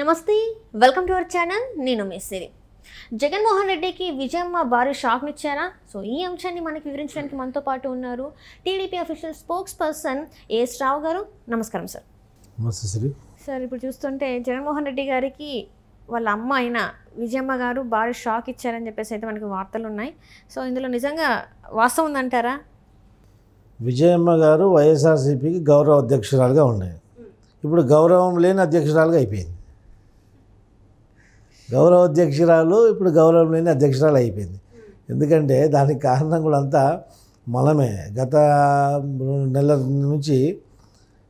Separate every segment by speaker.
Speaker 1: నమస్తే welcome to our channel నేను మేసిరి జగన్మోహన్ రెడ్డికి విజయమ్మ భారీ షాక్నిచ్చారా సో ఈ అంశాన్ని మనకి వివరించడానికి మనతో పాటు ఉన్నారు TDP official spokesperson A S Rao నమస్కారం సార్ నమస్తే సార్ ఇప్పుడు చూస్తుంటే జగన్మోహన్ రెడ్డి గారికి వాళ్ళ అమ్మ అయిన విజయమ్మ గారు భారీ షాక్ ఇచ్చారని చెప్పేసి అయితే మనకి వార్తలు ఉన్నాయి సో ఇందులో నిజంగా వాస్తవం ఉందంటారా
Speaker 2: విజయమ్మ గారు వైఎస్ఆర్సీపీకి గౌరవ అధ్యక్షురాలుగా ఉన్నాయి ఇప్పుడు గౌరవం లేని అధ్యక్షురాలుగా అయిపోయింది గౌరవ అధ్యక్షురాలు ఇప్పుడు గౌరవం లేని అధ్యక్షురాలు అయిపోయింది ఎందుకంటే దానికి కారణం కూడా అంతా మనమే గత నెల నుంచి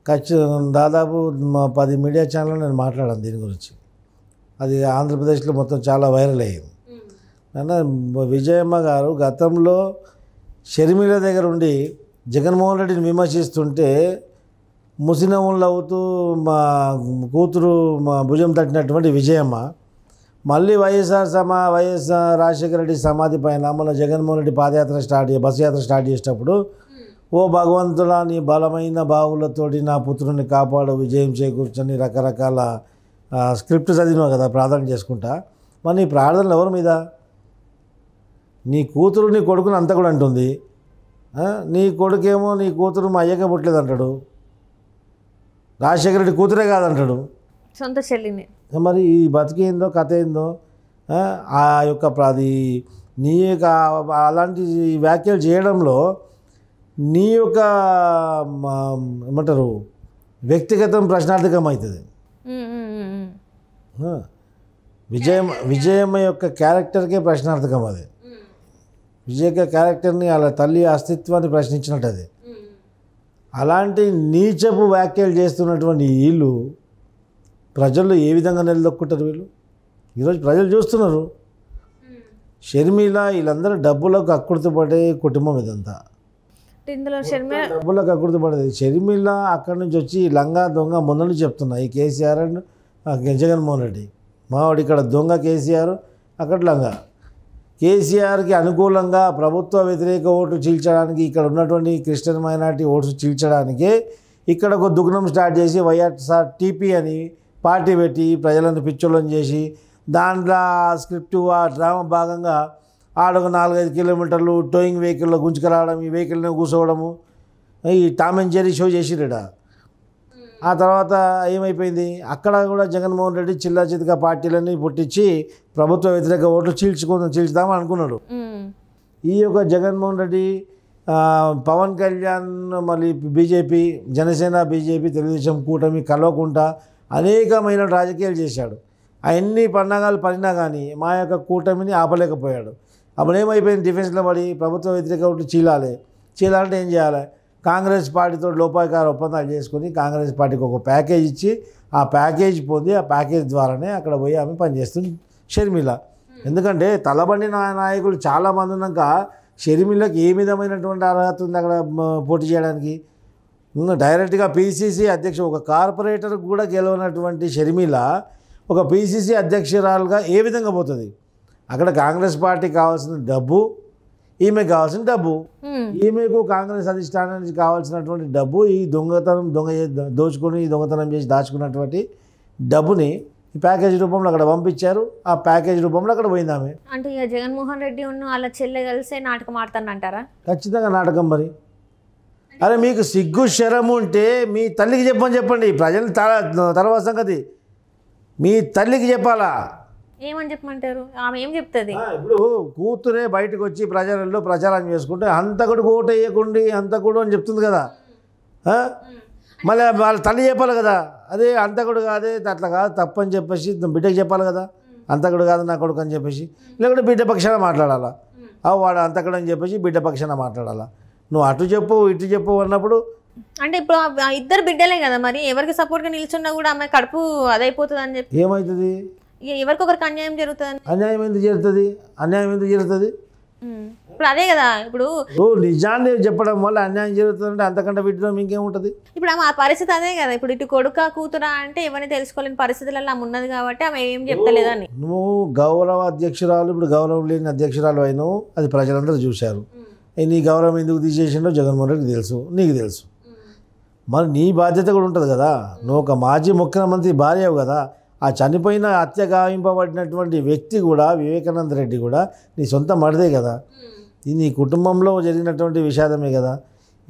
Speaker 2: ఖర్చు దాదాపు పది మీడియా ఛానల్ నేను మాట్లాడాను దీని గురించి అది ఆంధ్రప్రదేశ్లో మొత్తం చాలా వైరల్ అయ్యింది నాన్న విజయమ్మ గారు గతంలో షర్మిల దగ్గర ఉండి జగన్మోహన్ రెడ్డిని విమర్శిస్తుంటే ముసినముళ్ళు అవుతూ మా కూతురు మా భుజం తట్టినటువంటి విజయమ్మ మళ్ళీ వైఎస్ఆర్ సమా వైఎస్ఆర్ రాజశేఖర రెడ్డి సమాధి పైన మన Jaganmohan Reddy padayatra start bus yatra start చేసేటప్పుడు ఓ భగవంతుడా నీ బలమైన బావులతోటి నా పుత్రుని కాపాడు విజయం చేకూర్చని రకరకాల స్క్రిప్ట్ చదివినావు కదా ప్రార్థన చేసుకుంటా మరి నీ ప్రార్థనలు ఎవరి మీద నీ కూతురు నీ కొడుకుని అంత కూడా అంటుంది నీ కొడుకేమో నీ కూతురు మా అయ్యకే పుట్టలేదు అంటాడు రాజశేఖర రెడ్డి కూతురే కాదంటాడు
Speaker 1: సొంత చెల్లిని
Speaker 2: మరి ఈ బతికేందో కథ ఏందో ఆ యొక్క అది నీ యొక్క అలాంటి వ్యాఖ్యలు చేయడంలో నీ యొక్క ఏమంటారు వ్యక్తిగతం ప్రశ్నార్థకం అవుతుంది విజయమ్మ విజయమ్మ యొక్క క్యారెక్టర్కే ప్రశ్నార్థకం అది విజయ్ క్యారెక్టర్ని వాళ్ళ తల్లి అస్తిత్వాన్ని ప్రశ్నించినట్టు అది అలాంటి నీచపు వ్యాఖ్యలు చేస్తున్నటువంటి వీళ్ళు ప్రజలు ఏ విధంగా నిలదొక్కుంటారు వీళ్ళు ఈరోజు ప్రజలు చూస్తున్నారు షర్మిల వీళ్ళందరూ డబ్బులకు పడే కుటుంబం ఇదంతా డబ్బులకు షర్మిల పడేది షర్మిల అక్కడి నుంచి వచ్చి లంగా దొంగ మొన్నలు చెప్తున్నా ఈ కేసీఆర్ అండ్ జగన్మోహన్ రెడ్డి మావాడు ఇక్కడ దొంగ కేసీఆర్ అక్కడ లంగా కేసీఆర్కి అనుకూలంగా ప్రభుత్వ వ్యతిరేక ఓటు చీల్చడానికి ఇక్కడ ఉన్నటువంటి క్రిస్టియన్ మైనార్టీ ఓట్స్ చీల్చడానికే ఇక్కడ ఒక దుగ్నం స్టార్ట్ చేసి వైఎస్ఆర్ టీపీ అని పార్టీ పెట్టి ప్రజలను పిచ్చోళ్ళని చేసి దాంట్లో స్క్రిప్ట్ ఆ డ్రామా భాగంగా ఆడొక నాలుగైదు కిలోమీటర్లు టోయింగ్ వెహికల్లో గుంజుకురావడం ఈ వెహికల్ని కూర్చోవడము ఈ టామ్ అండ్ జెరీ షో చేసిరట ఆ తర్వాత ఏమైపోయింది అక్కడ కూడా జగన్మోహన్ రెడ్డి చిల్లా చితిగా పార్టీలన్నీ పుట్టించి ప్రభుత్వ వ్యతిరేక ఓట్లు చీల్చుకుందాం చీల్చుదామని అనుకున్నాడు ఈ యొక్క జగన్మోహన్ రెడ్డి పవన్ కళ్యాణ్ మళ్ళీ బీజేపీ జనసేన బీజేపీ తెలుగుదేశం కూటమి కలవకుండా అనేకమైన రాజకీయాలు చేశాడు అన్ని పన్నాగాలు పడినా కానీ మా యొక్క కూటమిని ఆపలేకపోయాడు అప్పుడు ఏమైపోయింది డిఫెన్స్లో పడి ప్రభుత్వ వ్యతిరేక ఓట్లు చీలాలి చీలాలంటే ఏం చేయాలి కాంగ్రెస్ పార్టీతో లోపాయకార ఒప్పందాలు చేసుకుని కాంగ్రెస్ పార్టీకి ఒక ప్యాకేజ్ ఇచ్చి ఆ ప్యాకేజ్ పొంది ఆ ప్యాకేజ్ ద్వారానే అక్కడ పోయి ఆమె పనిచేస్తుంది షర్మిల ఎందుకంటే తలబండి నాయకులు చాలామంది ఉన్నాక షర్మిలకి ఏ విధమైనటువంటి అర్హత ఉంది అక్కడ పోటీ చేయడానికి డైరెక్ట్గా పీసీసీ అధ్యక్ష ఒక కార్పొరేటర్ కూడా గెలవనటువంటి షర్మిల ఒక పీసీసీ అధ్యక్షురాలుగా ఏ విధంగా పోతుంది అక్కడ కాంగ్రెస్ పార్టీ కావాల్సిన డబ్బు ఈమె కావాల్సిన డబ్బు ఈమెకు కాంగ్రెస్ అధిష్టానానికి కావాల్సినటువంటి డబ్బు ఈ దొంగతనం దొంగ దోచుకొని దొంగతనం చేసి దాచుకున్నటువంటి డబ్బుని ప్యాకేజ్ రూపంలో అక్కడ పంపించారు ఆ ప్యాకేజ్ రూపంలో అక్కడ పోయింది ఆమె
Speaker 1: అంటే జగన్మోహన్ రెడ్డి ఉన్న వాళ్ళ చెల్లె కలిసే నాటకం అంటారా
Speaker 2: ఖచ్చితంగా నాటకం మరి అరే మీకు సిగ్గు శరము ఉంటే మీ తల్లికి చెప్పని చెప్పండి ప్రజలు తర్వాత సంగతి మీ తల్లికి చెప్పాలా
Speaker 1: ఏమని చెప్పమంటారు ఆమె ఏం చెప్తుంది
Speaker 2: ఇప్పుడు కూతురే బయటకు వచ్చి ప్రజలలో ప్రచారం చేసుకుంటే అంతకుడు ఓటు వేయకుండి అంతకుడు అని చెప్తుంది కదా మళ్ళీ వాళ్ళ తల్లి చెప్పాలి కదా అదే అంతకుడు కాదే అట్లా కాదు తప్పని చెప్పేసి బిడ్డకి చెప్పాలి కదా అంతకుడు కాదు నా కొడుకు అని చెప్పేసి లేకుంటే బిడ్డ పక్షాన మాట్లాడాలా వాడు అంతకుడు అని చెప్పేసి బిడ్డ పక్షాన మాట్లాడాలా నువ్వు అటు చెప్పు ఇటు చెప్పు అన్నప్పుడు
Speaker 1: అంటే ఇప్పుడు ఇద్దరు బిడ్డలే కదా మరి ఎవరికి సపోర్ట్గా నిల్చున్నా కూడా ఆమె కడుపు అదైపోతుంది అని చెప్పి ఏమవుతుంది ఎవరికి ఒకరికి అన్యాయం జరుగుతుంది
Speaker 2: అన్యాయం ఎందుకు జరుగుతుంది అన్యాయం ఎందుకు జరుగుతుంది ఇప్పుడు అదే కదా ఇప్పుడు నిజాన్ని చెప్పడం వల్ల అన్యాయం జరుగుతుందంటే అంతకంటే విడ్డం ఇంకేముంటది
Speaker 1: ఇప్పుడు ఆమె ఆ పరిస్థితి అదే కదా ఇప్పుడు ఇటు కొడుక కూతురా అంటే ఎవరిని తెలుసుకోలేని పరిస్థితులలో ఆమె ఉన్నది కాబట్టి ఆమె ఏం చెప్తలేదని
Speaker 2: నువ్వు గౌరవ అధ్యక్షురాలు ఇప్పుడు గౌరవం లేని అధ్యక్షురాలు అయినావు అది ప్రజలందరూ చూశారు నీ గౌరవం ఎందుకు తీసేసిండో జగన్మోహన్ రెడ్డి తెలుసు నీకు తెలుసు మరి నీ బాధ్యత కూడా ఉంటుంది కదా నువ్వు ఒక మాజీ ముఖ్యమంత్రి భార్యవు కదా ఆ చనిపోయిన హత్య గావింపబడినటువంటి వ్యక్తి కూడా వివేకానంద రెడ్డి కూడా నీ సొంత మడిదే కదా ఇది నీ కుటుంబంలో జరిగినటువంటి విషాదమే కదా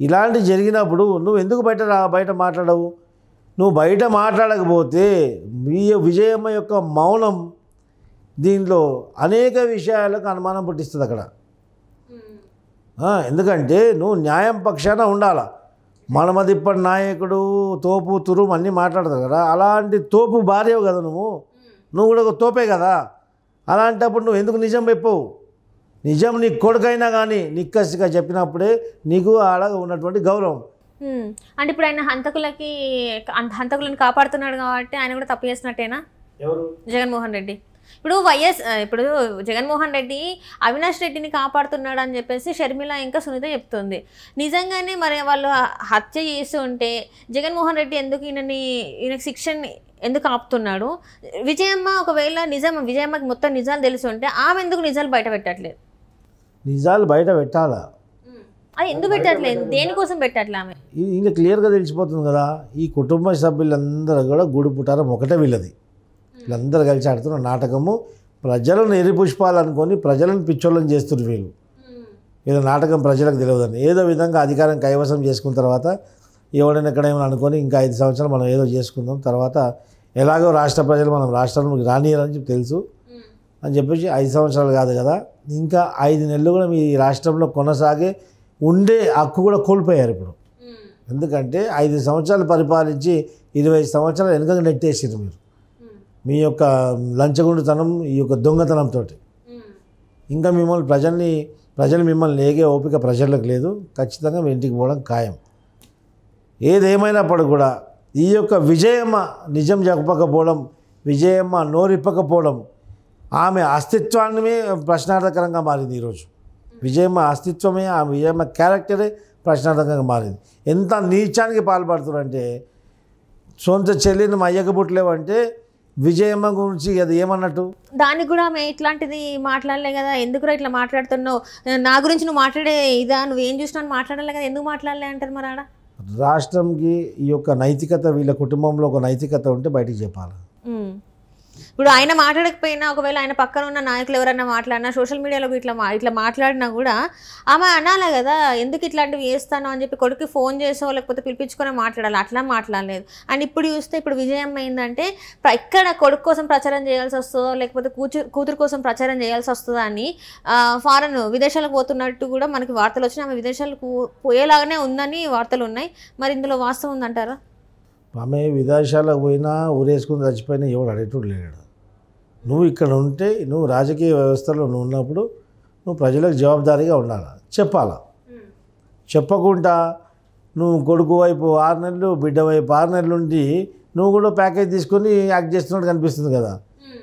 Speaker 2: ఇలాంటి జరిగినప్పుడు నువ్వు ఎందుకు బయట బయట మాట్లాడవు నువ్వు బయట మాట్లాడకపోతే మీ విజయమ్మ యొక్క మౌనం దీనిలో అనేక విషయాలకు అనుమానం పుట్టిస్తుంది అక్కడ ఎందుకంటే నువ్వు న్యాయం పక్షాన ఉండాలా మనమదిప్పటి నాయకుడు తోపు తురుం అన్నీ మాట్లాడతావు కదా అలాంటి తోపు భార్యవు కదా నువ్వు నువ్వు కూడా ఒక తోపే కదా అలాంటప్పుడు నువ్వు ఎందుకు నిజం చెప్పవు నిజం నీ కొడుకైనా కానీ నిక్కసిగా చెప్పినప్పుడే నీకు ఆడ ఉన్నటువంటి గౌరవం
Speaker 1: అంటే ఇప్పుడు ఆయన హంతకులకి హంతకులను కాపాడుతున్నాడు కాబట్టి ఆయన కూడా తప్పు చేసినట్టేనా జగన్మోహన్ రెడ్డి ఇప్పుడు వైఎస్ ఇప్పుడు జగన్మోహన్ రెడ్డి అవినాష్ రెడ్డిని కాపాడుతున్నాడు అని చెప్పేసి షర్మిల ఇంకా సునీత చెప్తుంది నిజంగానే మరి వాళ్ళు హత్య చేసి ఉంటే జగన్మోహన్ రెడ్డి ఎందుకు ఈయనని ఈయన శిక్షణ ఎందుకు ఆపుతున్నాడు విజయమ్మ ఒకవేళ నిజం విజయమ్మకి మొత్తం నిజాలు తెలిసి ఉంటే ఆమె ఎందుకు నిజాలు బయట పెట్టట్లేదు
Speaker 2: నిజాలు బయట పెట్టాలా
Speaker 1: అది ఎందుకు పెట్టట్లేదు దేనికోసం పెట్టట్లే ఆమె
Speaker 2: ఇంకా క్లియర్గా తెలిసిపోతుంది కదా ఈ కుటుంబ సభ్యులందరూ కూడా గుడి పుట్టారం ఒకటే వీళ్ళది వీళ్ళందరూ కలిసి ఆడుతున్న నాటకము ప్రజలను ఎరిపుష్పాలు అనుకొని ప్రజలను పిచ్చోళ్ళని చేస్తున్నారు వీళ్ళు ఏదో నాటకం ప్రజలకు తెలియదని ఏదో విధంగా అధికారం కైవసం చేసుకున్న తర్వాత ఎవడైనా ఎక్కడేమో అనుకొని ఇంకా ఐదు సంవత్సరాలు మనం ఏదో చేసుకుందాం తర్వాత ఎలాగో రాష్ట్ర ప్రజలు మనం రాష్ట్రం రానియాలని చెప్పి తెలుసు అని చెప్పేసి ఐదు సంవత్సరాలు కాదు కదా ఇంకా ఐదు నెలలు కూడా మీ రాష్ట్రంలో కొనసాగే ఉండే హక్కు కూడా కోల్పోయారు ఇప్పుడు ఎందుకంటే ఐదు సంవత్సరాలు పరిపాలించి ఇరవై సంవత్సరాలు వెనుక నెట్టేసారు మీరు మీ యొక్క లంచగొండుతనం ఈ యొక్క దొంగతనంతో hmm. ఇంకా మిమ్మల్ని ప్రజల్ని ప్రజలు మిమ్మల్ని లేగే ఓపిక ప్రజలకు లేదు ఖచ్చితంగా మీ ఇంటికి పోవడం ఖాయం ఏదేమైనప్పుడు కూడా ఈ యొక్క విజయమ్మ నిజం చెప్పకపోవడం విజయమ్మ నోరిప్పకపోవడం ఆమె అస్తిత్వాన్ని ప్రశ్నార్థకరంగా మారింది ఈరోజు hmm. విజయమ్మ అస్తిత్వమే ఆ విజయమ్మ క్యారెక్టరే ప్రశ్నార్థకంగా మారింది ఎంత నీచానికి పాల్పడుతున్నారంటే సొంత చెల్లిని మా పుట్టలేవంటే విజయమ్మ గురించి అది ఏమన్నట్టు
Speaker 1: దానికి కూడా ఆమె ఇట్లాంటిది మాట్లాడలే కదా ఎందుకురా ఇట్లా మాట్లాడుతున్నావు నా గురించి నువ్వు మాట్లాడే ఇదా నువ్వేం చూసినా మాట్లాడలే కదా ఎందుకు మాట్లాడలే అంటారు మరి ఆడ
Speaker 2: రాష్ట్రంకి ఈ యొక్క నైతికత వీళ్ళ కుటుంబంలో ఒక నైతికత ఉంటే బయటికి చెప్పాలి
Speaker 1: ఇప్పుడు ఆయన మాట్లాడకపోయినా ఒకవేళ ఆయన పక్కన ఉన్న నాయకులు ఎవరైనా మాట్లాడినా సోషల్ మీడియాలో ఇట్లా ఇట్లా మాట్లాడినా కూడా ఆమె అనాలి కదా ఎందుకు ఇట్లాంటివి వేస్తాను అని చెప్పి కొడుకు ఫోన్ చేసో లేకపోతే పిలిపించుకొని మాట్లాడాలి అట్లా మాట్లాడలేదు అండ్ ఇప్పుడు చూస్తే ఇప్పుడు విజయం అయిందంటే ఎక్కడ కొడుకు కోసం ప్రచారం చేయాల్సి వస్తుందో లేకపోతే కూతురు కూతురు కోసం ప్రచారం చేయాల్సి వస్తుందా అని ఫారెన్ విదేశాలకు పోతున్నట్టు కూడా మనకి వార్తలు వచ్చినాయి ఆమె విదేశాలకు పోయేలాగానే ఉందని వార్తలు ఉన్నాయి మరి ఇందులో వాస్తవం ఉందంటారా
Speaker 2: ఆమె విదేశాలకు పోయినా ఊరేసుకుని చచ్చిపోయినా ఎవడు అడేటోడు లేడు నువ్వు ఇక్కడ ఉంటే నువ్వు రాజకీయ వ్యవస్థలో నువ్వు ఉన్నప్పుడు నువ్వు ప్రజలకు జవాబుదారీగా ఉండాలి చెప్పాలా చెప్పకుండా నువ్వు కొడుకు వైపు ఆరు నెలలు బిడ్డ వైపు ఆరు నెలలు ఉండి నువ్వు కూడా ప్యాకేజ్ తీసుకొని యాక్ట్ చేస్తున్నట్టు కనిపిస్తుంది కదా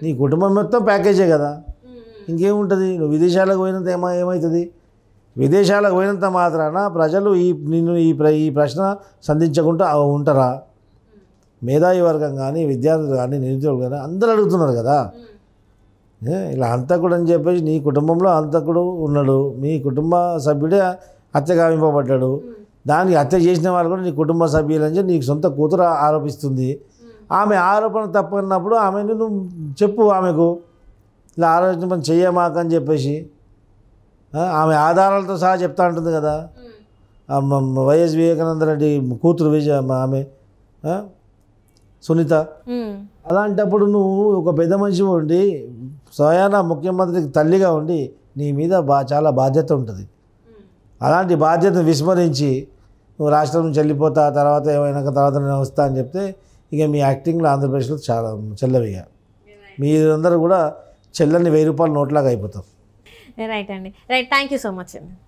Speaker 2: నీ కుటుంబం మొత్తం ప్యాకేజే కదా ఇంకేముంటుంది నువ్వు విదేశాలకు పోయినంత ఏమో ఏమవుతుంది విదేశాలకు పోయినంత మాత్రాన ప్రజలు ఈ నిన్ను ఈ ప్ర ఈ ప్రశ్న సంధించకుండా ఉంటారా మేధావి వర్గం కానీ విద్యార్థులు కానీ నిరుద్యోగులు కానీ అందరూ అడుగుతున్నారు కదా ఇలా అంతకుడు అని చెప్పేసి నీ కుటుంబంలో అంతకుడు ఉన్నాడు మీ కుటుంబ సభ్యుడే హత్య గావింపబడ్డాడు దానికి హత్య చేసిన వాళ్ళు కూడా నీ కుటుంబ సభ్యులని చెప్పి నీకు సొంత కూతురు ఆరోపిస్తుంది ఆమె ఆరోపణ తప్పకున్నప్పుడు ఆమెను నువ్వు చెప్పు ఆమెకు ఇలా ఆలోచన చెయ్యమాకని చెప్పేసి ఆమె ఆధారాలతో సహా చెప్తా ఉంటుంది కదా వైఎస్ వివేకానంద రెడ్డి కూతురు విజయ ఆమె సునీత అలాంటప్పుడు నువ్వు ఒక పెద్ద మనిషి ఉండి స్వయాన ముఖ్యమంత్రికి తల్లిగా ఉండి నీ మీద బా చాలా బాధ్యత ఉంటుంది అలాంటి బాధ్యతను విస్మరించి నువ్వు రాష్ట్రం నుంచి వెళ్ళిపోతా తర్వాత ఏమైనా తర్వాత నేను వస్తా అని చెప్తే ఇక మీ యాక్టింగ్లో ఆంధ్రప్రదేశ్లో చాలా చెల్లవి మీరందరూ కూడా చెల్లని వెయ్యి రూపాయల నోట్లాగా అయిపోతాం
Speaker 1: రైట్ అండి right thank you so much అండి